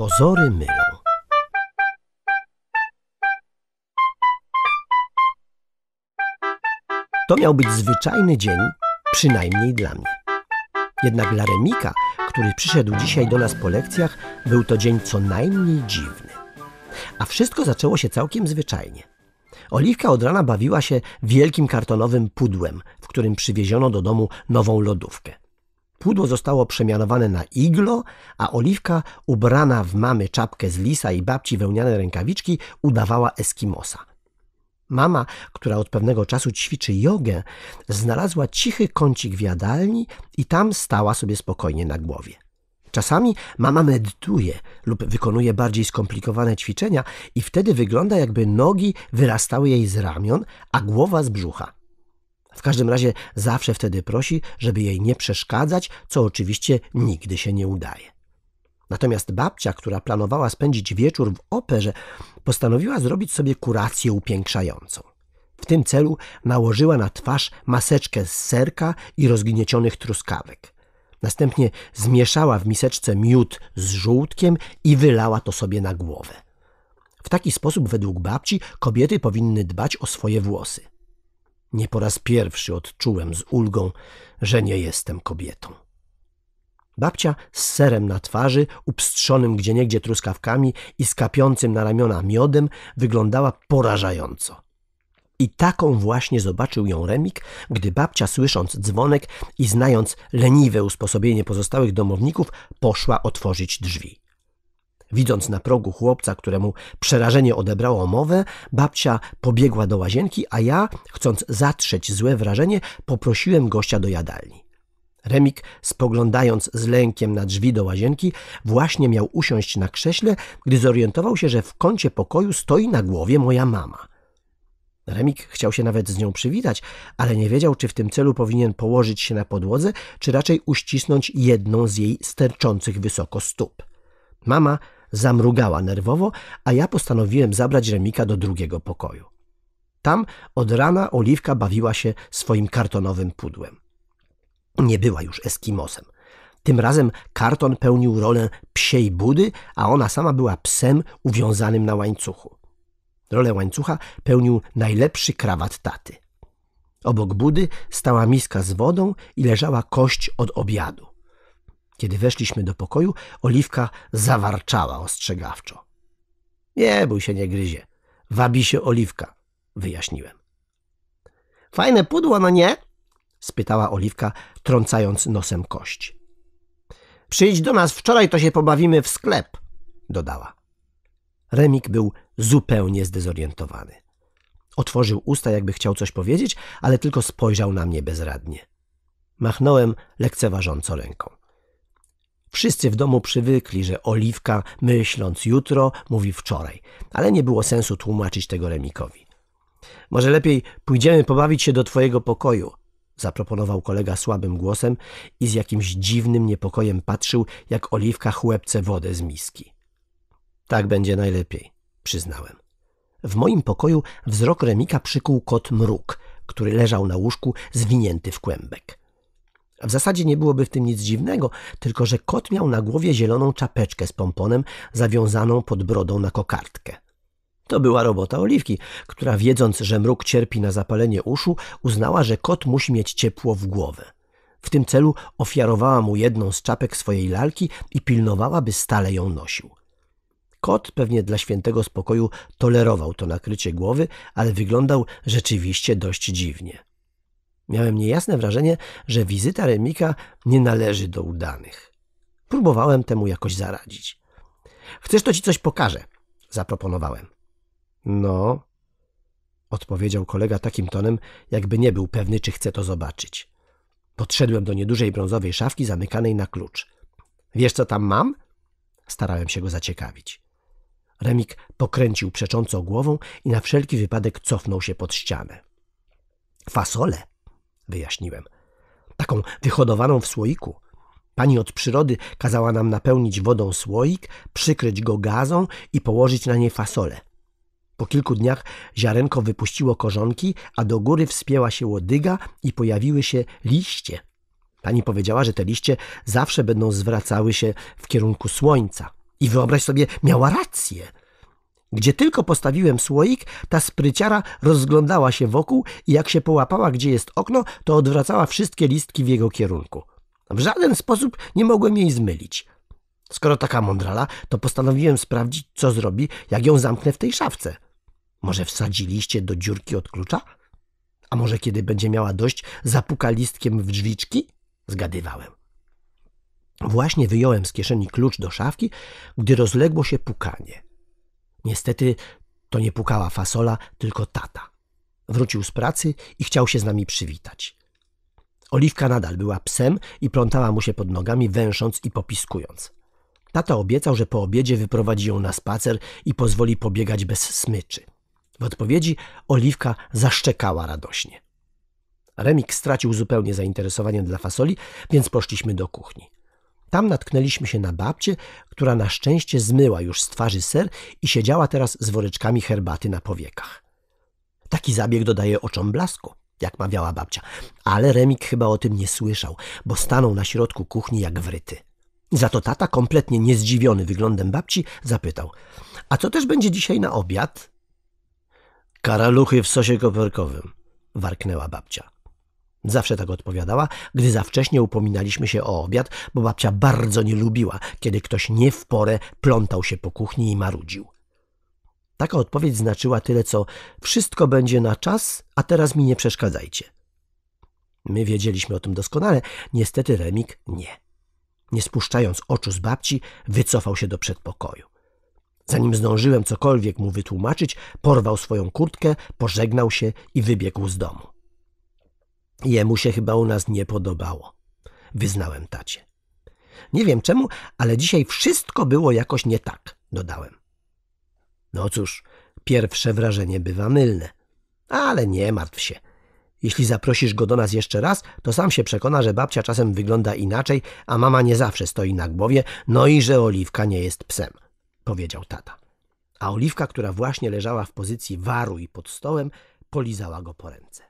Pozory mylą. To miał być zwyczajny dzień, przynajmniej dla mnie. Jednak dla Remika, który przyszedł dzisiaj do nas po lekcjach, był to dzień co najmniej dziwny. A wszystko zaczęło się całkiem zwyczajnie. Oliwka od rana bawiła się wielkim kartonowym pudłem, w którym przywieziono do domu nową lodówkę. Pudło zostało przemianowane na iglo, a Oliwka, ubrana w mamy czapkę z lisa i babci wełniane rękawiczki, udawała Eskimosa. Mama, która od pewnego czasu ćwiczy jogę, znalazła cichy kącik w jadalni i tam stała sobie spokojnie na głowie. Czasami mama medytuje lub wykonuje bardziej skomplikowane ćwiczenia i wtedy wygląda jakby nogi wyrastały jej z ramion, a głowa z brzucha. W każdym razie zawsze wtedy prosi, żeby jej nie przeszkadzać, co oczywiście nigdy się nie udaje. Natomiast babcia, która planowała spędzić wieczór w operze, postanowiła zrobić sobie kurację upiększającą. W tym celu nałożyła na twarz maseczkę z serka i rozgniecionych truskawek. Następnie zmieszała w miseczce miód z żółtkiem i wylała to sobie na głowę. W taki sposób według babci kobiety powinny dbać o swoje włosy. Nie po raz pierwszy odczułem z ulgą, że nie jestem kobietą. Babcia z serem na twarzy, upstrzonym gdzieniegdzie truskawkami i skapiącym na ramiona miodem wyglądała porażająco. I taką właśnie zobaczył ją Remik, gdy babcia, słysząc dzwonek i znając leniwe usposobienie pozostałych domowników, poszła otworzyć drzwi. Widząc na progu chłopca, któremu przerażenie odebrało mowę, babcia pobiegła do łazienki, a ja, chcąc zatrzeć złe wrażenie, poprosiłem gościa do jadalni. Remik, spoglądając z lękiem na drzwi do łazienki, właśnie miał usiąść na krześle, gdy zorientował się, że w kącie pokoju stoi na głowie moja mama. Remik chciał się nawet z nią przywitać, ale nie wiedział, czy w tym celu powinien położyć się na podłodze, czy raczej uścisnąć jedną z jej sterczących wysoko stóp. Mama Zamrugała nerwowo, a ja postanowiłem zabrać Remika do drugiego pokoju. Tam od rana Oliwka bawiła się swoim kartonowym pudłem. Nie była już Eskimosem. Tym razem karton pełnił rolę psiej budy, a ona sama była psem uwiązanym na łańcuchu. Rolę łańcucha pełnił najlepszy krawat taty. Obok budy stała miska z wodą i leżała kość od obiadu. Kiedy weszliśmy do pokoju, Oliwka zawarczała ostrzegawczo. Nie bój się, nie gryzie. Wabi się Oliwka, wyjaśniłem. Fajne pudło, no nie? spytała Oliwka, trącając nosem kości. Przyjdź do nas wczoraj, to się pobawimy w sklep, dodała. Remik był zupełnie zdezorientowany. Otworzył usta, jakby chciał coś powiedzieć, ale tylko spojrzał na mnie bezradnie. Machnąłem lekceważąco ręką. Wszyscy w domu przywykli, że Oliwka, myśląc jutro, mówi wczoraj, ale nie było sensu tłumaczyć tego Remikowi. Może lepiej pójdziemy pobawić się do twojego pokoju, zaproponował kolega słabym głosem i z jakimś dziwnym niepokojem patrzył, jak Oliwka chłepce wodę z miski. Tak będzie najlepiej, przyznałem. W moim pokoju wzrok Remika przykuł kot mruk, który leżał na łóżku zwinięty w kłębek. W zasadzie nie byłoby w tym nic dziwnego, tylko że kot miał na głowie zieloną czapeczkę z pomponem zawiązaną pod brodą na kokardkę. To była robota Oliwki, która wiedząc, że mruk cierpi na zapalenie uszu, uznała, że kot musi mieć ciepło w głowę. W tym celu ofiarowała mu jedną z czapek swojej lalki i pilnowała, by stale ją nosił. Kot pewnie dla świętego spokoju tolerował to nakrycie głowy, ale wyglądał rzeczywiście dość dziwnie. Miałem niejasne wrażenie, że wizyta Remika nie należy do udanych. Próbowałem temu jakoś zaradzić. Chcesz, to ci coś pokażę, zaproponowałem. No, odpowiedział kolega takim tonem, jakby nie był pewny, czy chce to zobaczyć. Podszedłem do niedużej brązowej szafki zamykanej na klucz. Wiesz, co tam mam? Starałem się go zaciekawić. Remik pokręcił przecząco głową i na wszelki wypadek cofnął się pod ścianę. Fasole, wyjaśniłem. Taką wyhodowaną w słoiku. Pani od przyrody kazała nam napełnić wodą słoik, przykryć go gazą i położyć na niej fasolę. Po kilku dniach ziarenko wypuściło korzonki, a do góry wspięła się łodyga i pojawiły się liście. Pani powiedziała, że te liście zawsze będą zwracały się w kierunku słońca. I wyobraź sobie, miała rację – gdzie tylko postawiłem słoik, ta spryciara rozglądała się wokół i jak się połapała, gdzie jest okno, to odwracała wszystkie listki w jego kierunku. W żaden sposób nie mogłem jej zmylić. Skoro taka mądrala, to postanowiłem sprawdzić, co zrobi, jak ją zamknę w tej szafce. Może wsadziliście do dziurki od klucza? A może kiedy będzie miała dość, zapuka listkiem w drzwiczki? Zgadywałem. Właśnie wyjąłem z kieszeni klucz do szafki, gdy rozległo się pukanie. Niestety to nie pukała fasola, tylko tata. Wrócił z pracy i chciał się z nami przywitać. Oliwka nadal była psem i plątała mu się pod nogami, węsząc i popiskując. Tata obiecał, że po obiedzie wyprowadzi ją na spacer i pozwoli pobiegać bez smyczy. W odpowiedzi Oliwka zaszczekała radośnie. Remik stracił zupełnie zainteresowanie dla fasoli, więc poszliśmy do kuchni. Tam natknęliśmy się na babcię, która na szczęście zmyła już z twarzy ser i siedziała teraz z woreczkami herbaty na powiekach. Taki zabieg dodaje oczom blasku, jak mawiała babcia, ale Remik chyba o tym nie słyszał, bo stanął na środku kuchni jak wryty. Za to tata, kompletnie niezdziwiony wyglądem babci, zapytał – a co też będzie dzisiaj na obiad? – Karaluchy w sosie koperkowym – warknęła babcia. Zawsze tak odpowiadała, gdy za wcześnie upominaliśmy się o obiad, bo babcia bardzo nie lubiła, kiedy ktoś nie w porę plątał się po kuchni i marudził. Taka odpowiedź znaczyła tyle, co wszystko będzie na czas, a teraz mi nie przeszkadzajcie. My wiedzieliśmy o tym doskonale, niestety Remik nie. Nie spuszczając oczu z babci, wycofał się do przedpokoju. Zanim zdążyłem cokolwiek mu wytłumaczyć, porwał swoją kurtkę, pożegnał się i wybiegł z domu. Jemu się chyba u nas nie podobało. Wyznałem tacie. Nie wiem czemu, ale dzisiaj wszystko było jakoś nie tak, dodałem. No cóż, pierwsze wrażenie bywa mylne. Ale nie martw się. Jeśli zaprosisz go do nas jeszcze raz, to sam się przekona, że babcia czasem wygląda inaczej, a mama nie zawsze stoi na głowie, no i że Oliwka nie jest psem, powiedział tata. A Oliwka, która właśnie leżała w pozycji waruj pod stołem, polizała go po ręce.